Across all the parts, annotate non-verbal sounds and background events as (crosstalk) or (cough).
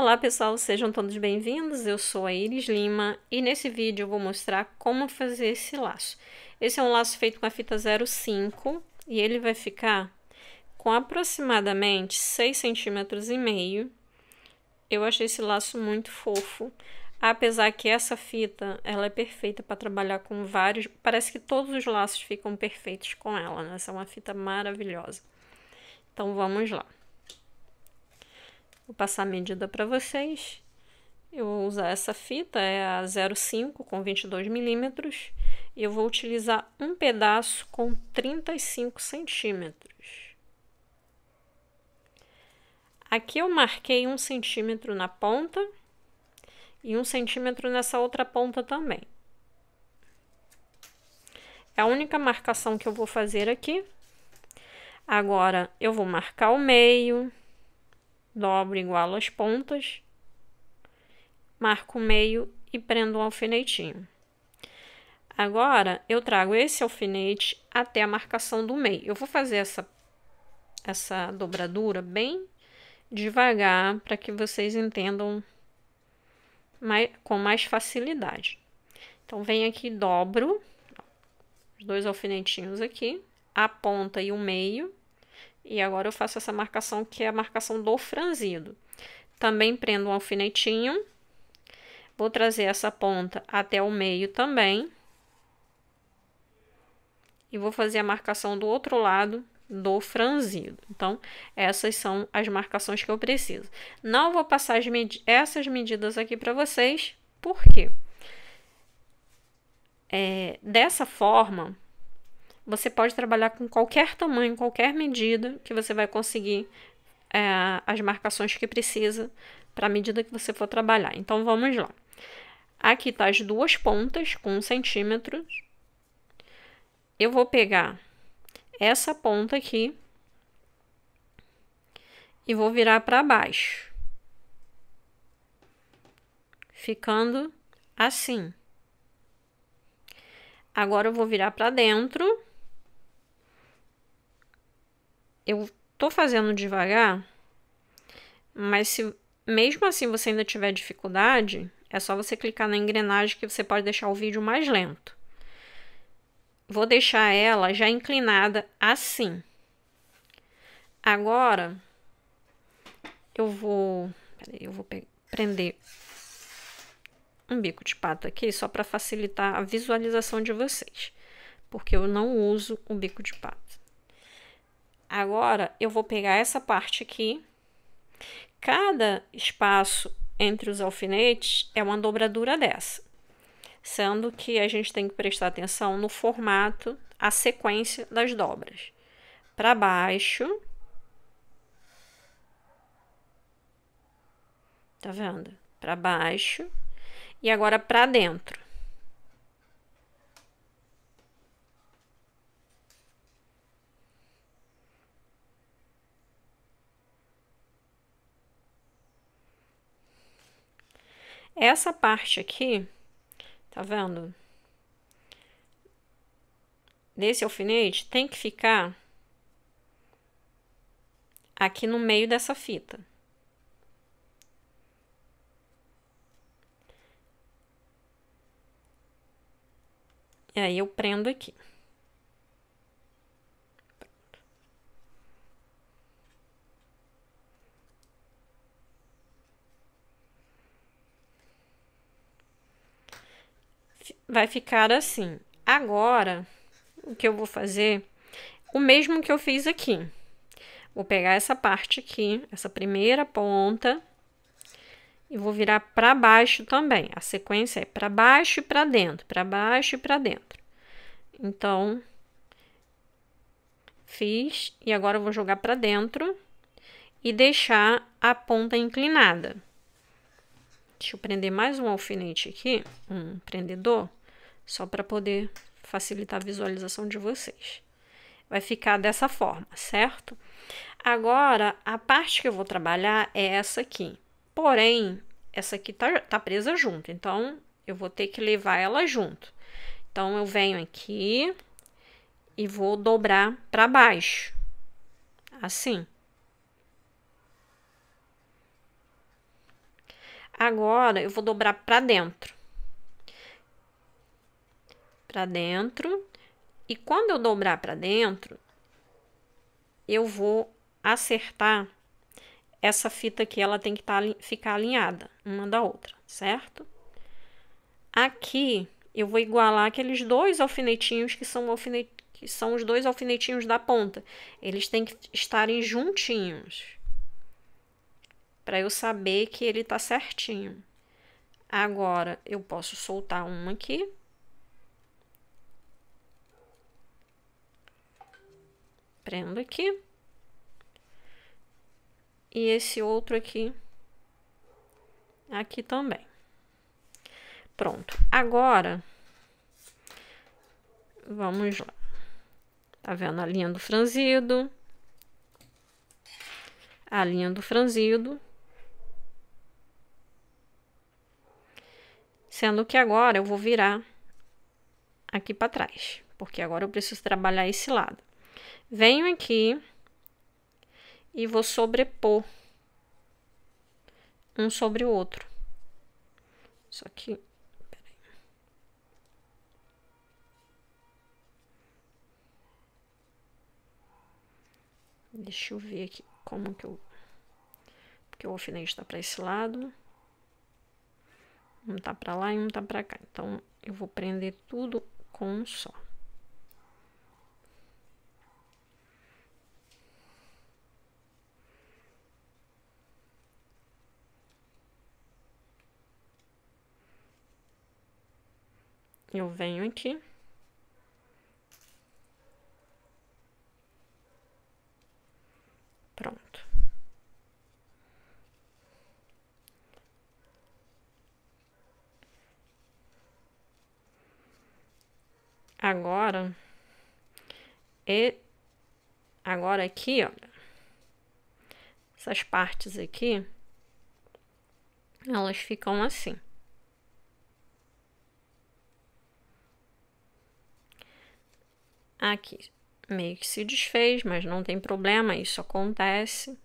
Olá pessoal, sejam todos bem-vindos, eu sou a Iris Lima e nesse vídeo eu vou mostrar como fazer esse laço. Esse é um laço feito com a fita 05 e ele vai ficar com aproximadamente 6 centímetros e meio. Eu achei esse laço muito fofo, apesar que essa fita, ela é perfeita para trabalhar com vários, parece que todos os laços ficam perfeitos com ela, né? Essa é uma fita maravilhosa. Então vamos lá. Vou passar a medida para vocês. Eu vou usar essa fita, é a 05 com 22 milímetros. E eu vou utilizar um pedaço com 35 centímetros. Aqui eu marquei um centímetro na ponta e um centímetro nessa outra ponta também. É a única marcação que eu vou fazer aqui. Agora, eu vou marcar o meio dobro igual as pontas, marco o meio e prendo um alfinetinho. Agora, eu trago esse alfinete até a marcação do meio. Eu vou fazer essa, essa dobradura bem devagar para que vocês entendam mais, com mais facilidade. Então, venho aqui, dobro os dois alfinetinhos aqui, a ponta e o meio, e agora eu faço essa marcação que é a marcação do franzido. Também prendo um alfinetinho. Vou trazer essa ponta até o meio também. E vou fazer a marcação do outro lado do franzido. Então, essas são as marcações que eu preciso. Não vou passar med essas medidas aqui para vocês, por quê? É, dessa forma, você pode trabalhar com qualquer tamanho, qualquer medida que você vai conseguir é, as marcações que precisa para a medida que você for trabalhar. Então vamos lá. Aqui tá as duas pontas com um centímetro. Eu vou pegar essa ponta aqui e vou virar para baixo, ficando assim. Agora eu vou virar para dentro eu tô fazendo devagar, mas se mesmo assim você ainda tiver dificuldade, é só você clicar na engrenagem que você pode deixar o vídeo mais lento. Vou deixar ela já inclinada assim. Agora, eu vou, peraí, eu vou prender um bico de pato aqui só para facilitar a visualização de vocês, porque eu não uso o bico de pato. Agora, eu vou pegar essa parte aqui. Cada espaço entre os alfinetes é uma dobradura dessa. Sendo que a gente tem que prestar atenção no formato, a sequência das dobras. Para baixo. Tá vendo? Para baixo. E agora para dentro. Essa parte aqui, tá vendo? Desse alfinete tem que ficar aqui no meio dessa fita. E aí eu prendo aqui. vai ficar assim. Agora, o que eu vou fazer, o mesmo que eu fiz aqui. Vou pegar essa parte aqui, essa primeira ponta, e vou virar para baixo também. A sequência é para baixo e para dentro, para baixo e para dentro. Então, fiz e agora eu vou jogar para dentro e deixar a ponta inclinada. Deixa eu prender mais um alfinete aqui, um prendedor só para poder facilitar a visualização de vocês. Vai ficar dessa forma, certo? Agora, a parte que eu vou trabalhar é essa aqui. Porém, essa aqui tá, tá presa junto, então eu vou ter que levar ela junto. Então, eu venho aqui e vou dobrar para baixo, assim. Agora, eu vou dobrar para dentro para dentro. E quando eu dobrar para dentro, eu vou acertar essa fita aqui, ela tem que tá, ficar alinhada uma da outra, certo? Aqui eu vou igualar aqueles dois alfinetinhos que são, alfinete, que são os dois alfinetinhos da ponta. Eles têm que estarem juntinhos para eu saber que ele tá certinho. Agora eu posso soltar um aqui prendo aqui. E esse outro aqui, aqui também. Pronto. Agora, vamos lá. Tá vendo a linha do franzido? A linha do franzido. Sendo que agora eu vou virar aqui para trás, porque agora eu preciso trabalhar esse lado. Venho aqui e vou sobrepor um sobre o outro. Só que Deixa eu ver aqui como que eu... Porque o alfinete tá para esse lado. Um tá para lá e um tá para cá. Então, eu vou prender tudo com um só. Eu venho aqui. Pronto. Agora, e agora aqui, ó essas partes aqui, elas ficam assim. aqui meio que se desfez, mas não tem problema, isso acontece.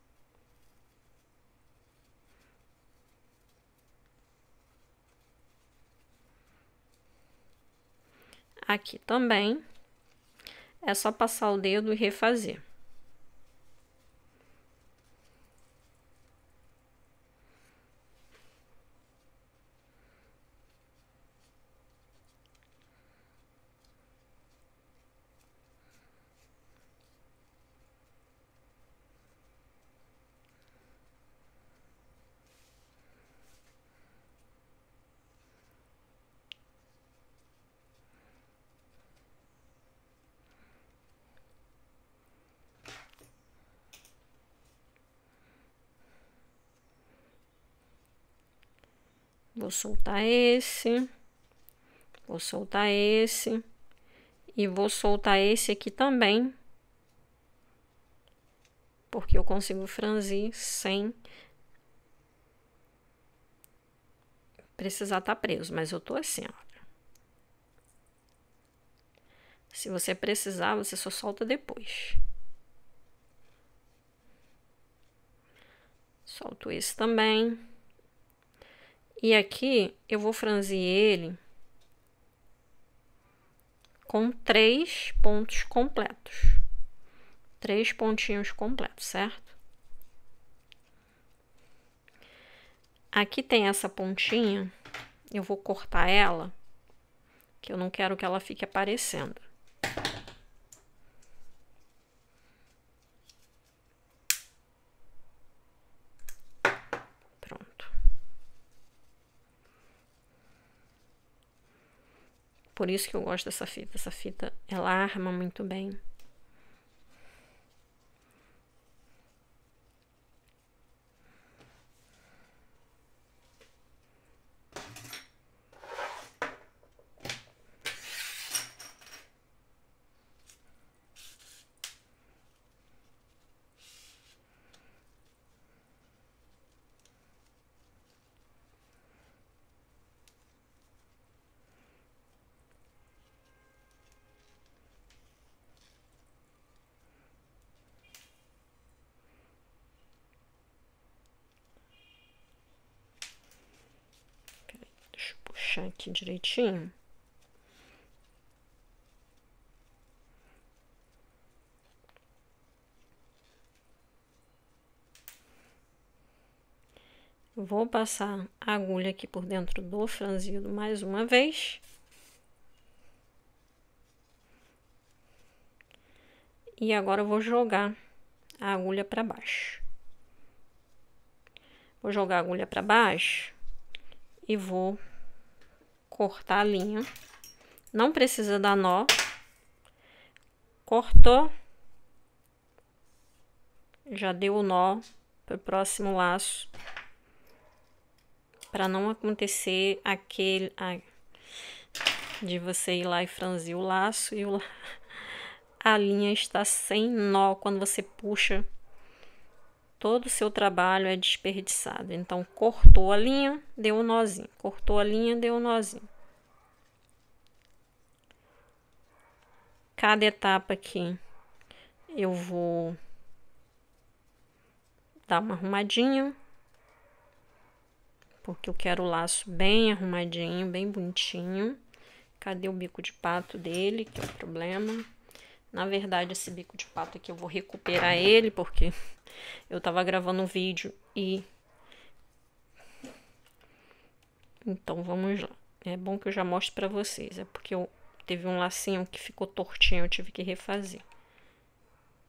Aqui também. É só passar o dedo e refazer. Vou soltar esse. Vou soltar esse. E vou soltar esse aqui também. Porque eu consigo franzir sem precisar estar tá preso. Mas eu tô assim, ó. Se você precisar, você só solta depois. Solto esse também. E aqui eu vou franzir ele com três pontos completos. Três pontinhos completos, certo? Aqui tem essa pontinha, eu vou cortar ela, que eu não quero que ela fique aparecendo. por isso que eu gosto dessa fita. Essa fita, ela arma muito bem. encaixar aqui direitinho. Vou passar a agulha aqui por dentro do franzido mais uma vez. E agora eu vou jogar a agulha para baixo. Vou jogar a agulha para baixo e vou cortar a linha. Não precisa dar nó. Cortou. Já deu o nó para o próximo laço. Para não acontecer aquele... Ai, de você ir lá e franzir o laço e o, (laughs) a linha está sem nó quando você puxa todo o seu trabalho é desperdiçado. Então, cortou a linha, deu um nozinho. Cortou a linha, deu um nozinho. Cada etapa aqui eu vou dar uma arrumadinha, porque eu quero o laço bem arrumadinho, bem bonitinho. Cadê o bico de pato dele? Que é o problema. Na verdade, esse bico de pato aqui eu vou recuperar ele, porque eu tava gravando um vídeo e... Então, vamos lá. É bom que eu já mostre pra vocês. É porque eu teve um lacinho que ficou tortinho, eu tive que refazer.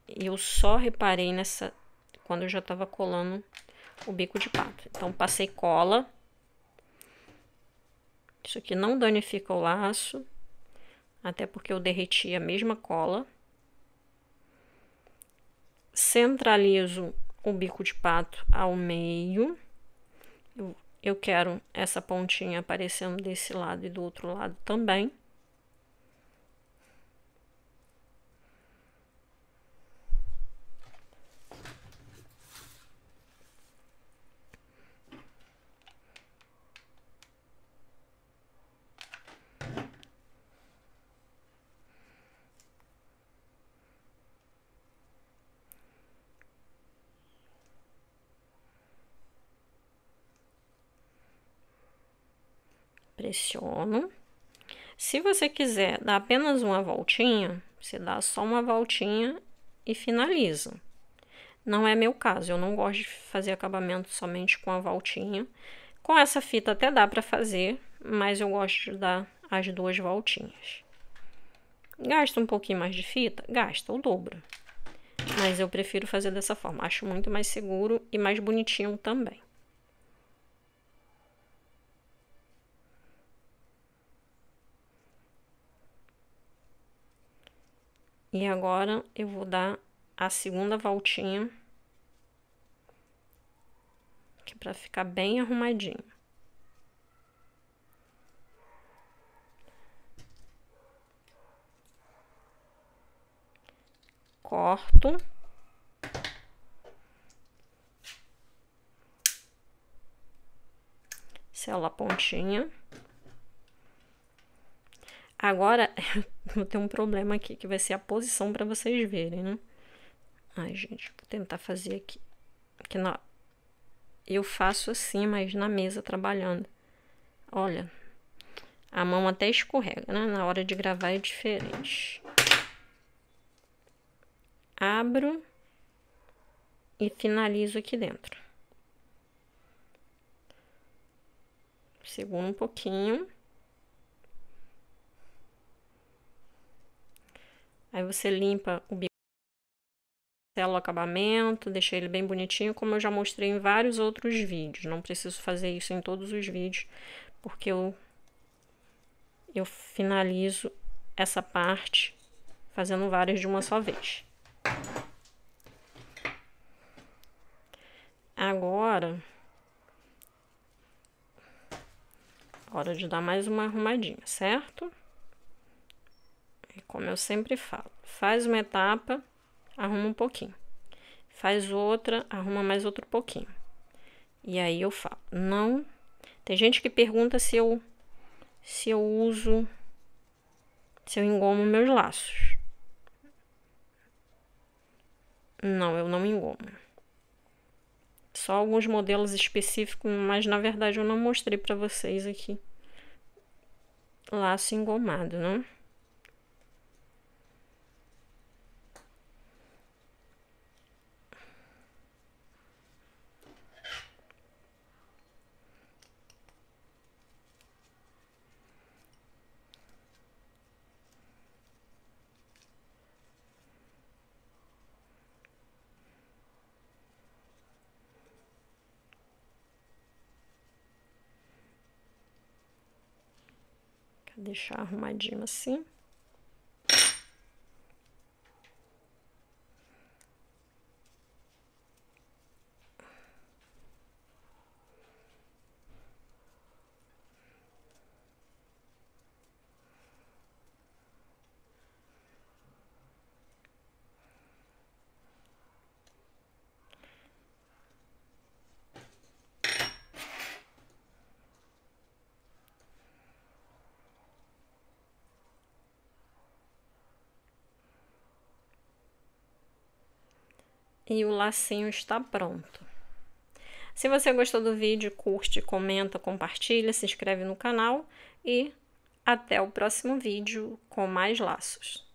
E eu só reparei nessa... Quando eu já tava colando o bico de pato. Então, passei cola. Isso aqui não danifica o laço. Até porque eu derreti a mesma cola centralizo o bico de pato ao meio. Eu, quero essa pontinha aparecendo desse lado e do outro lado também. seleciono. Se você quiser dar apenas uma voltinha, você dá só uma voltinha e finaliza. Não é meu caso, eu não gosto de fazer acabamento somente com a voltinha. Com essa fita até dá para fazer, mas eu gosto de dar as duas voltinhas. Gasta um pouquinho mais de fita? Gasta o dobro. Mas eu prefiro fazer dessa forma, acho muito mais seguro e mais bonitinho também. E agora eu vou dar a segunda voltinha, Aqui é para ficar bem arrumadinho. Corto. Sela a pontinha. Agora, (laughs) eu ter um problema aqui, que vai ser a posição para vocês verem, né? Ai, gente, vou tentar fazer aqui. Que Eu faço assim, mas na mesa trabalhando. Olha, a mão até escorrega, né? Na hora de gravar é diferente. Abro e finalizo aqui dentro. Seguro um pouquinho. Aí você limpa o bico, o acabamento, deixa ele bem bonitinho, como eu já mostrei em vários outros vídeos. Não preciso fazer isso em todos os vídeos, porque eu, eu finalizo essa parte fazendo várias de uma só vez. Agora, hora de dar mais uma arrumadinha, certo? como eu sempre falo, faz uma etapa, arruma um pouquinho. Faz outra, arruma mais outro pouquinho. E aí eu falo, não. Tem gente que pergunta se eu se eu uso se eu engomo meus laços. Não, eu não engomo. Só alguns modelos específicos, mas na verdade eu não mostrei para vocês aqui laço engomado, não? deixar arrumadinho assim. e o lacinho está pronto. Se você gostou do vídeo, curte, comenta, compartilha, se inscreve no canal e até o próximo vídeo com mais laços.